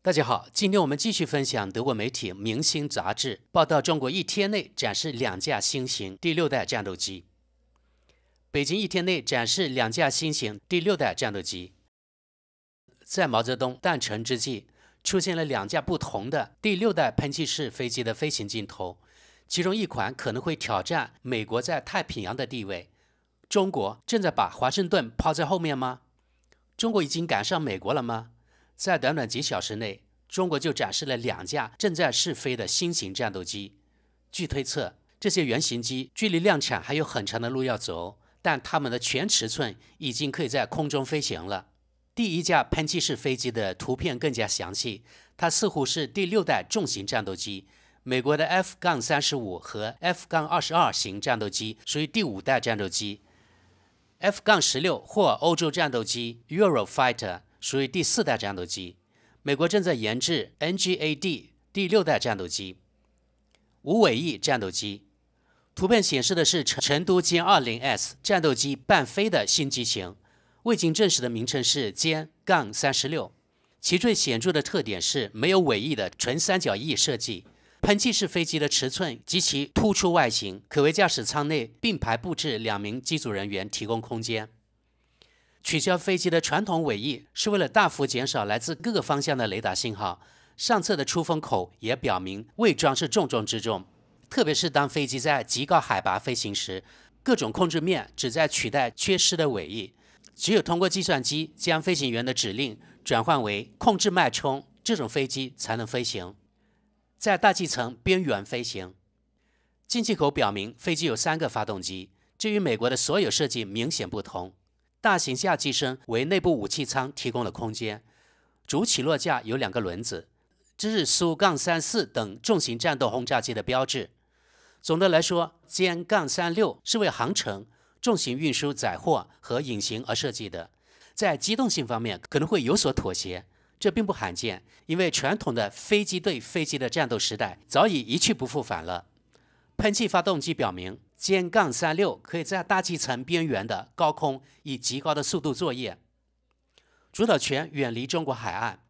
大家好，今天我们继续分享德国媒体《明星》杂志报道：中国一天内展示两架新型第六代战斗机。北京一天内展示两架新型第六代战斗机。在毛泽东诞辰之际，出现了两架不同的第六代喷气式飞机的飞行镜头，其中一款可能会挑战美国在太平洋的地位。中国正在把华盛顿抛在后面吗？中国已经赶上美国了吗？在短短几小时内，中国就展示了两架正在试飞的新型战斗机。据推测，这些原型机距离量产还有很长的路要走，但它们的全尺寸已经可以在空中飞行了。第一架喷气式飞机的图片更加详细，它似乎是第六代重型战斗机。美国的 F-35 和 F-22 型战斗机属于第五代战斗机，F-16 或欧洲战斗机 Eurofighter。属于第四代战斗机，美国正在研制 NGAD 第六代战斗机，无尾翼战斗机。图片显示的是成成都歼二零 S 战斗机半飞的新机型，未经证实的名称是歼杠三十六，其最显著的特点是没有尾翼的纯三角翼设计。喷气式飞机的尺寸及其突出外形，可为驾驶舱内并排布置两名机组人员提供空间。取消飞机的传统尾翼是为了大幅减少来自各个方向的雷达信号。上侧的出风口也表明伪装是重中之重。特别是当飞机在极高海拔飞行时，各种控制面旨在取代缺失的尾翼。只有通过计算机将飞行员的指令转换为控制脉冲，这种飞机才能飞行。在大气层边缘飞行，进气口表明飞机有三个发动机，这与美国的所有设计明显不同。大型下机身为内部武器舱提供了空间，主起落架有两个轮子，这是苏三四等重型战斗轰炸机的标志。总的来说，歼三六是为航程、重型运输载货和隐形而设计的，在机动性方面可能会有所妥协，这并不罕见，因为传统的飞机对飞机的战斗时代早已一去不复返了。喷气发动机表明。歼杠三六可以在大气层边缘的高空以极高的速度作业，主导权远离中国海岸。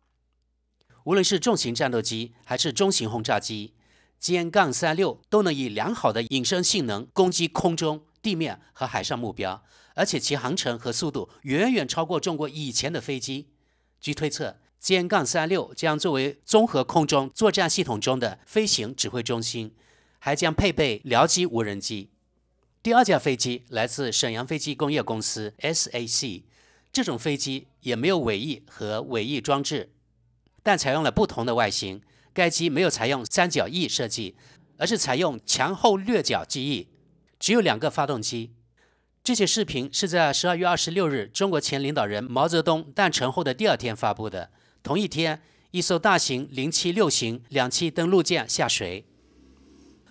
无论是重型战斗机还是中型轰炸机，歼杠三六都能以良好的隐身性能攻击空中、地面和海上目标，而且其航程和速度远远超过中国以前的飞机。据推测，歼杠三六将作为综合空中作战系统中的飞行指挥中心，还将配备僚机无人机。第二架飞机来自沈阳飞机工业公司 （SAC）。这种飞机也没有尾翼和尾翼装置，但采用了不同的外形。该机没有采用三角翼设计，而是采用前后掠角机翼，只有两个发动机。这些视频是在十二月二十六日，中国前领导人毛泽东诞辰后的第二天发布的。同一天，一艘大型零七六型两栖登陆舰下水。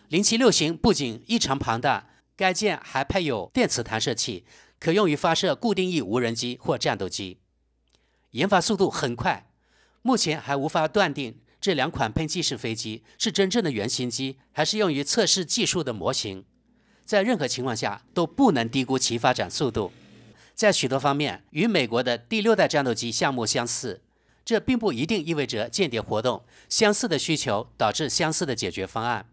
零七六型不仅异常庞大。该舰还配有电磁弹射器，可用于发射固定翼无人机或战斗机。研发速度很快，目前还无法断定这两款喷气式飞机是真正的原型机，还是用于测试技术的模型。在任何情况下，都不能低估其发展速度。在许多方面，与美国的第六代战斗机项目相似。这并不一定意味着间谍活动相似的需求导致相似的解决方案。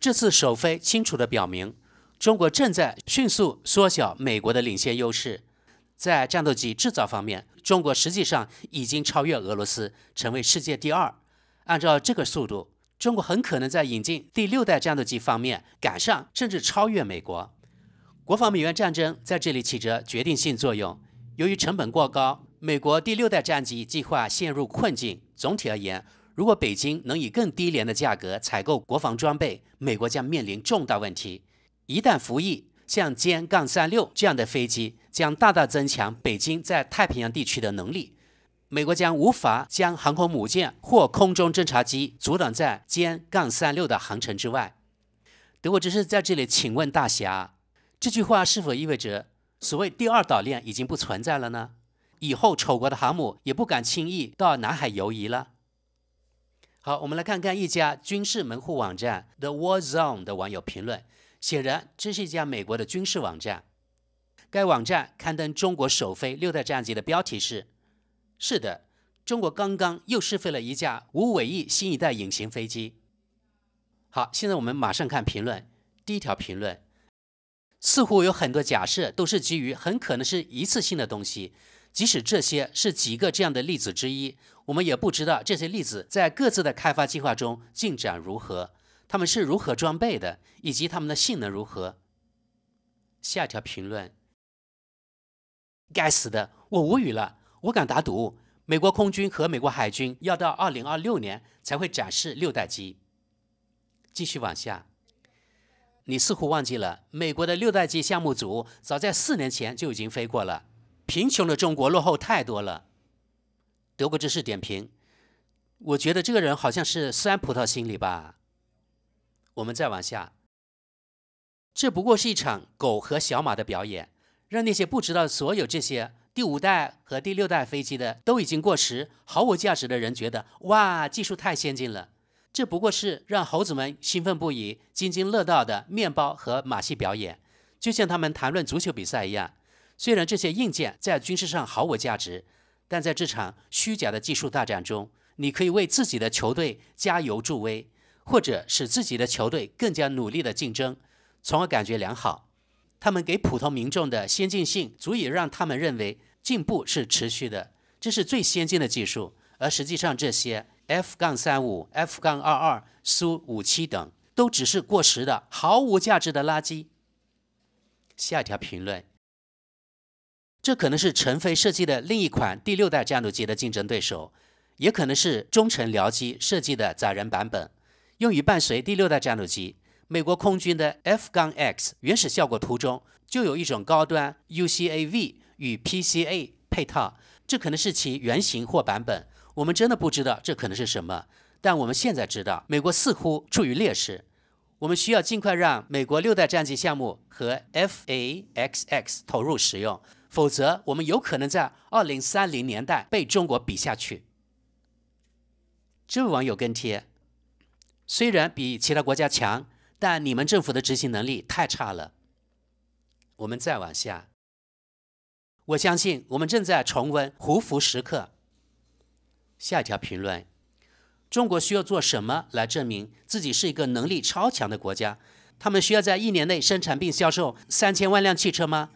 这次首飞清楚地表明。中国正在迅速缩小美国的领先优势，在战斗机制造方面，中国实际上已经超越俄罗斯，成为世界第二。按照这个速度，中国很可能在引进第六代战斗机方面赶上甚至超越美国。国防美元战争在这里起着决定性作用。由于成本过高，美国第六代战机计划陷入困境。总体而言，如果北京能以更低廉的价格采购国防装备，美国将面临重大问题。一旦服役，像歼三六这样的飞机将大大增强北京在太平洋地区的能力。美国将无法将航空母舰或空中侦察机阻挡在歼三六的航程之外。德国只是在这里请问大侠，这句话是否意味着所谓第二岛链已经不存在了呢？以后丑国的航母也不敢轻易到南海游移了。好，我们来看看一家军事门户网站 The War Zone 的网友评论。显然，这是一家美国的军事网站。该网站刊登中国首飞六代战机的标题是：“是的，中国刚刚又试飞了一架无尾翼新一代隐形飞机。”好，现在我们马上看评论。第一条评论似乎有很多假设都是基于很可能是一次性的东西，即使这些是几个这样的例子之一，我们也不知道这些例子在各自的开发计划中进展如何。他们是如何装备的，以及他们的性能如何？下条评论：该死的，我无语了。我敢打赌，美国空军和美国海军要到二零二六年才会展示六代机。继续往下，你似乎忘记了，美国的六代机项目组早在四年前就已经飞过了。贫穷的中国落后太多了。德国知识点评：我觉得这个人好像是酸葡萄心理吧。我们再往下，这不过是一场狗和小马的表演，让那些不知道所有这些第五代和第六代飞机的都已经过时、毫无价值的人觉得哇，技术太先进了。这不过是让猴子们兴奋不已、津津乐道的面包和马戏表演，就像他们谈论足球比赛一样。虽然这些硬件在军事上毫无价值，但在这场虚假的技术大战中，你可以为自己的球队加油助威。或者使自己的球队更加努力的竞争，从而感觉良好。他们给普通民众的先进性足以让他们认为进步是持续的，这是最先进的技术。而实际上，这些 F-35 杠、F-22 杠、苏 -57 等都只是过时的、毫无价值的垃圾。下一条评论：这可能是陈飞设计的另一款第六代战斗机的竞争对手，也可能是中程僚机设计的载人版本。用于伴随第六代战斗机，美国空军的 f 杠 x 原始效果图中就有一种高端 UCAV 与 PCA 配套，这可能是其原型或版本。我们真的不知道这可能是什么，但我们现在知道，美国似乎处于劣势。我们需要尽快让美国六代战机项目和 FAXX 投入使用，否则我们有可能在二零三零年代被中国比下去。这位网友跟帖。虽然比其他国家强，但你们政府的执行能力太差了。我们再往下，我相信我们正在重温胡服时刻。下一条评论：中国需要做什么来证明自己是一个能力超强的国家？他们需要在一年内生产并销售三千万辆汽车吗？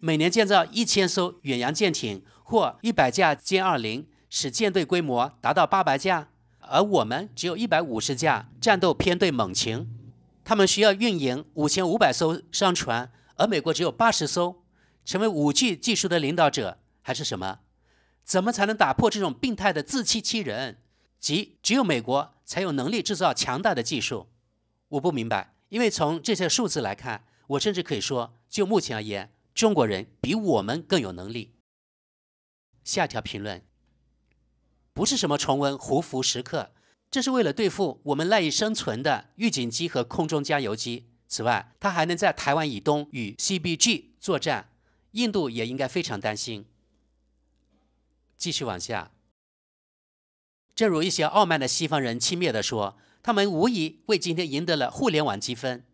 每年建造一千艘远洋舰艇或一百架歼二零，使舰队规模达到八百架？而我们只有一百五十架战斗编队，猛禽，他们需要运营五千五百艘商船，而美国只有八十艘，成为武器技术的领导者还是什么？怎么才能打破这种病态的自欺欺人，即只有美国才有能力制造强大的技术？我不明白，因为从这些数字来看，我甚至可以说，就目前而言，中国人比我们更有能力。下条评论。不是什么重温胡服时刻，这是为了对付我们赖以生存的预警机和空中加油机。此外，它还能在台湾以东与 CBG 作战。印度也应该非常担心。继续往下，正如一些傲慢的西方人轻蔑地说，他们无疑为今天赢得了互联网积分。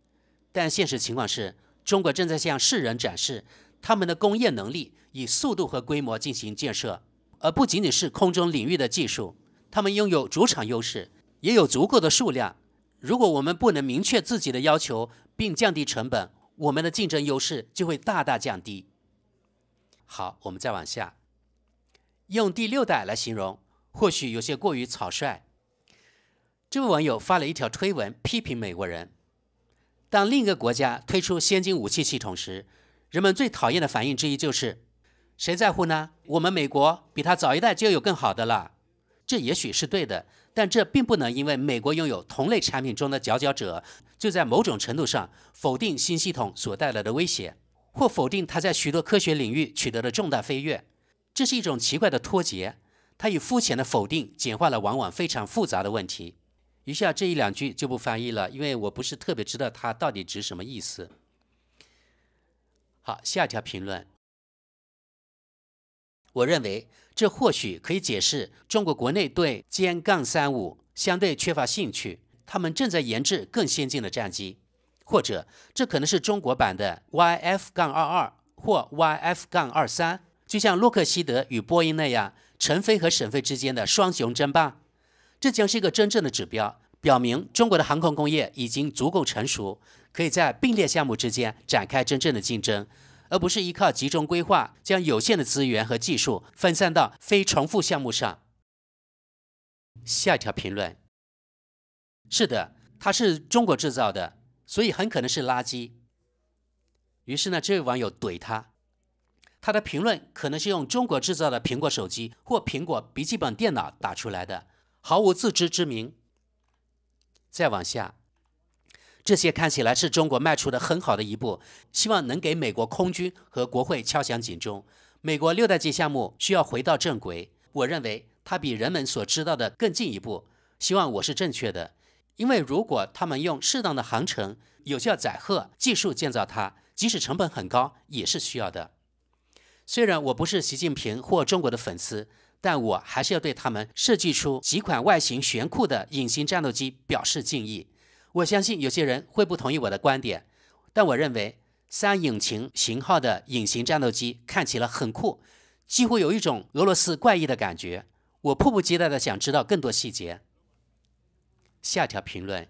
但现实情况是中国正在向世人展示他们的工业能力，以速度和规模进行建设。而不仅仅是空中领域的技术，他们拥有主场优势，也有足够的数量。如果我们不能明确自己的要求并降低成本，我们的竞争优势就会大大降低。好，我们再往下。用第六代来形容，或许有些过于草率。这位网友发了一条推文，批评美国人：当另一个国家推出先进武器系统时，人们最讨厌的反应之一就是。谁在乎呢？我们美国比他早一代就有更好的了，这也许是对的，但这并不能因为美国拥有同类产品中的佼佼者，就在某种程度上否定新系统所带来的威胁，或否定他在许多科学领域取得的重大飞跃。这是一种奇怪的脱节，它以肤浅的否定简化了往往非常复杂的问题。以下这一两句就不翻译了，因为我不是特别知道它到底指什么意思。好，下一条评论。我认为这或许可以解释中国国内对歼三五相对缺乏兴趣。他们正在研制更先进的战机，或者这可能是中国版的 YF- 杠二二或 YF- 杠二三。就像洛克希德与波音那样，成飞和沈飞之间的双雄争霸。这将是一个真正的指标，表明中国的航空工业已经足够成熟，可以在并列项目之间展开真正的竞争。而不是依靠集中规划，将有限的资源和技术分散到非重复项目上。下一条评论，是的，它是中国制造的，所以很可能是垃圾。于是呢，这位网友怼他，他的评论可能是用中国制造的苹果手机或苹果笔记本电脑打出来的，毫无自知之明。再往下。这些看起来是中国迈出的很好的一步，希望能给美国空军和国会敲响警钟。美国六代机项目需要回到正轨，我认为它比人们所知道的更进一步。希望我是正确的，因为如果他们用适当的航程、有效载荷技术建造它，即使成本很高也是需要的。虽然我不是习近平或中国的粉丝，但我还是要对他们设计出几款外形炫酷的隐形战斗机表示敬意。我相信有些人会不同意我的观点，但我认为三引擎型号的隐形战斗机看起来很酷，几乎有一种俄罗斯怪异的感觉。我迫不及待的想知道更多细节。下条评论：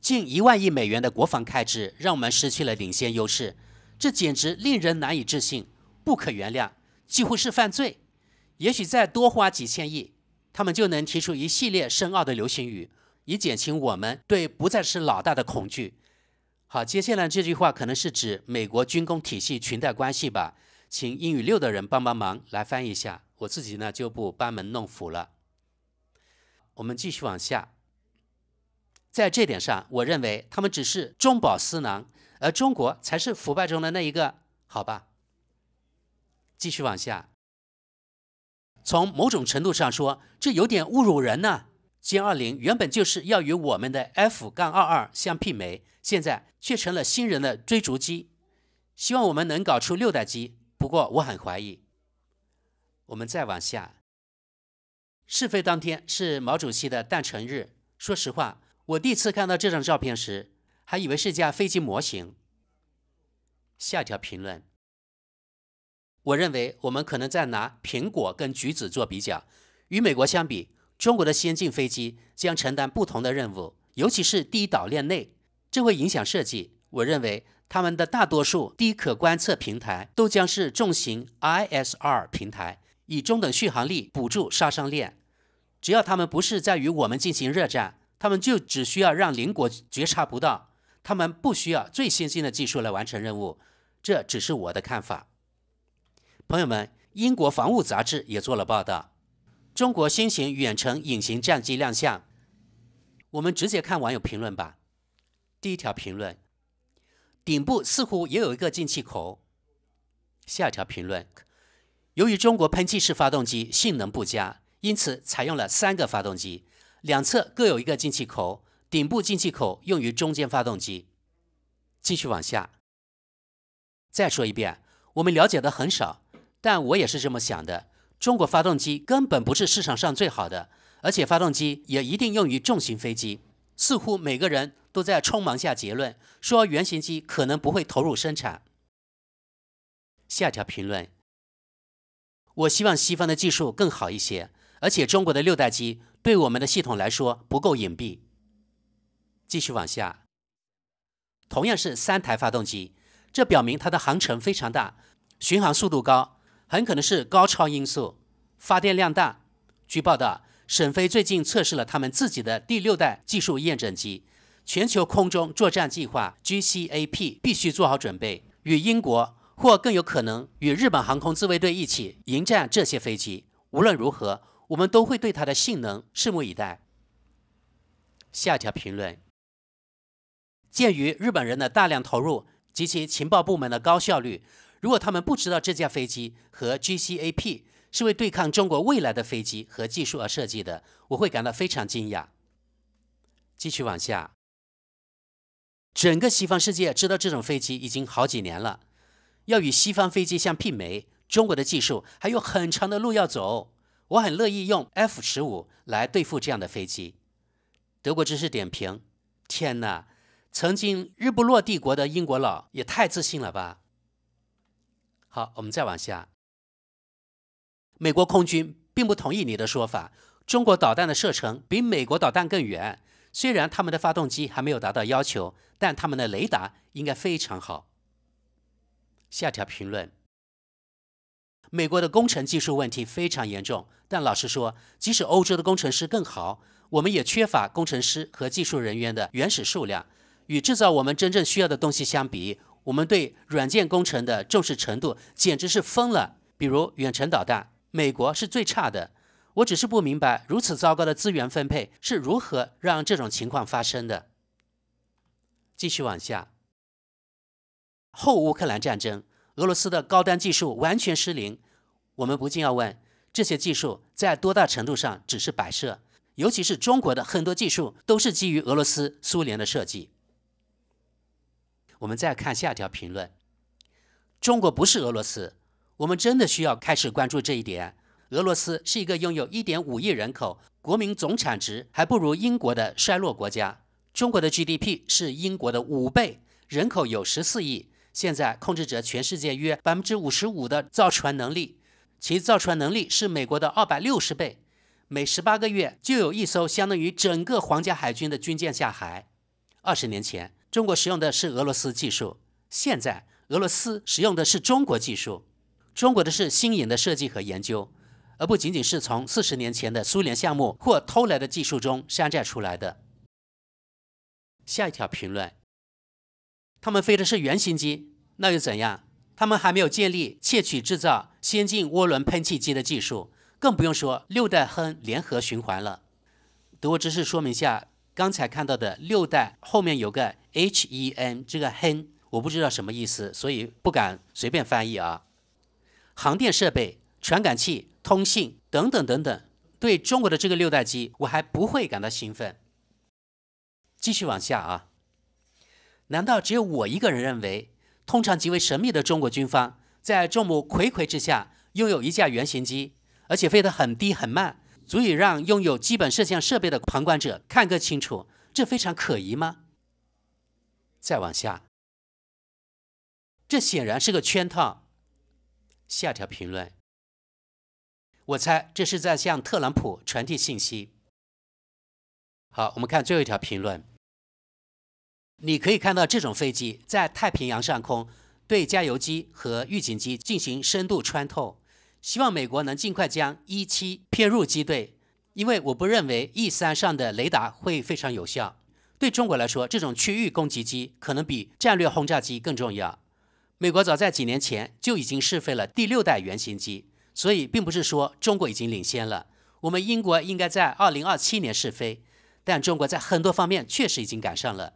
近一万亿美元的国防开支让我们失去了领先优势，这简直令人难以置信，不可原谅，几乎是犯罪。也许再多花几千亿，他们就能提出一系列深奥的流行语。以减轻我们对不再是老大的恐惧。好，接下来这句话可能是指美国军工体系裙带关系吧？请英语六的人帮帮忙来翻译一下，我自己呢就不班门弄斧了。我们继续往下，在这点上，我认为他们只是中饱私囊，而中国才是腐败中的那一个，好吧？继续往下，从某种程度上说，这有点侮辱人呢。歼二零原本就是要与我们的 F- 杠二二相媲美，现在却成了新人的追逐机。希望我们能搞出六代机，不过我很怀疑。我们再往下，试飞当天是毛主席的诞辰日。说实话，我第一次看到这张照片时，还以为是架飞机模型。下一条评论，我认为我们可能在拿苹果跟橘子做比较，与美国相比。中国的先进飞机将承担不同的任务，尤其是第一岛链内，这会影响设计。我认为，他们的大多数低可观测平台都将是重型 ISR 平台，以中等续航力补助杀伤链。只要他们不是在与我们进行热战，他们就只需要让邻国觉察不到。他们不需要最先进的技术来完成任务，这只是我的看法。朋友们，英国防务杂志也做了报道。中国新型远程隐形战机亮相，我们直接看网友评论吧。第一条评论：顶部似乎也有一个进气口。下一条评论：由于中国喷气式发动机性能不佳，因此采用了三个发动机，两侧各有一个进气口，顶部进气口用于中间发动机。继续往下，再说一遍，我们了解的很少，但我也是这么想的。中国发动机根本不是市场上最好的，而且发动机也一定用于重型飞机。似乎每个人都在匆忙下结论，说原型机可能不会投入生产。下条评论，我希望西方的技术更好一些，而且中国的六代机对我们的系统来说不够隐蔽。继续往下，同样是三台发动机，这表明它的航程非常大，巡航速度高。很可能是高超音速，发电量大。据报道，沈飞最近测试了他们自己的第六代技术验证机。全球空中作战计划 （GCAP） 必须做好准备，与英国或更有可能与日本航空自卫队一起迎战这些飞机。无论如何，我们都会对它的性能拭目以待。下条评论：鉴于日本人的大量投入及其情报部门的高效率。如果他们不知道这架飞机和 GCAP 是为对抗中国未来的飞机和技术而设计的，我会感到非常惊讶。继续往下，整个西方世界知道这种飞机已经好几年了。要与西方飞机相媲美，中国的技术还有很长的路要走。我很乐意用 F 十五来对付这样的飞机。德国知识点评：天哪，曾经日不落帝国的英国佬也太自信了吧！好，我们再往下。美国空军并不同意你的说法，中国导弹的射程比美国导弹更远。虽然他们的发动机还没有达到要求，但他们的雷达应该非常好。下条评论：美国的工程技术问题非常严重，但老实说，即使欧洲的工程师更好，我们也缺乏工程师和技术人员的原始数量。与制造我们真正需要的东西相比。我们对软件工程的重视程度简直是疯了。比如远程导弹，美国是最差的。我只是不明白，如此糟糕的资源分配是如何让这种情况发生的。继续往下，后乌克兰战争，俄罗斯的高端技术完全失灵。我们不禁要问，这些技术在多大程度上只是摆设？尤其是中国的很多技术都是基于俄罗斯、苏联的设计。我们再看下条评论：中国不是俄罗斯，我们真的需要开始关注这一点。俄罗斯是一个拥有一点五亿人口、国民总产值还不如英国的衰落国家。中国的 GDP 是英国的五倍，人口有十四亿，现在控制着全世界约百分之五十五的造船能力，其造船能力是美国的二百六十倍，每十八个月就有一艘相当于整个皇家海军的军舰下海。二十年前。中国使用的是俄罗斯技术，现在俄罗斯使用的是中国技术，中国的是新颖的设计和研究，而不仅仅是从四十年前的苏联项目或偷来的技术中山寨出来的。下一条评论，他们飞的是原型机，那又怎样？他们还没有建立窃取制造先进涡轮喷气机的技术，更不用说六代亨联合循环了。国知识说明下。刚才看到的六代后面有个 H E N，这个 hen 我不知道什么意思，所以不敢随便翻译啊。航电设备、传感器、通信等等等等，对中国的这个六代机我还不会感到兴奋。继续往下啊，难道只有我一个人认为，通常极为神秘的中国军方，在众目睽睽之下拥有一架原型机，而且飞得很低很慢？足以让拥有基本摄像设备的旁观者看个清楚，这非常可疑吗？再往下，这显然是个圈套。下条评论，我猜这是在向特朗普传递信息。好，我们看最后一条评论。你可以看到这种飞机在太平洋上空对加油机和预警机进行深度穿透。希望美国能尽快将 E 七编入机队，因为我不认为 E 三上的雷达会非常有效。对中国来说，这种区域攻击机可能比战略轰炸机更重要。美国早在几年前就已经试飞了第六代原型机，所以并不是说中国已经领先了。我们英国应该在2027年试飞，但中国在很多方面确实已经赶上了，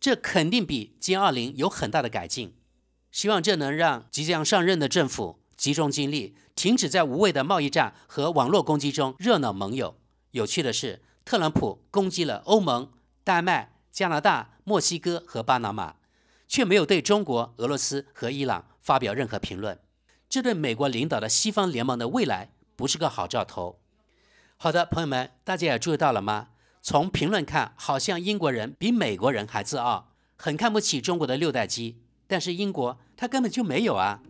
这肯定比歼二零有很大的改进。希望这能让即将上任的政府集中精力。停止在无谓的贸易战和网络攻击中热闹盟友。有趣的是，特朗普攻击了欧盟、丹麦、加拿大、墨西哥和巴拿马，却没有对中国、俄罗斯和伊朗发表任何评论。这对美国领导的西方联盟的未来不是个好兆头。好的，朋友们，大家也注意到了吗？从评论看，好像英国人比美国人还自傲，很看不起中国的六代机。但是英国他根本就没有啊。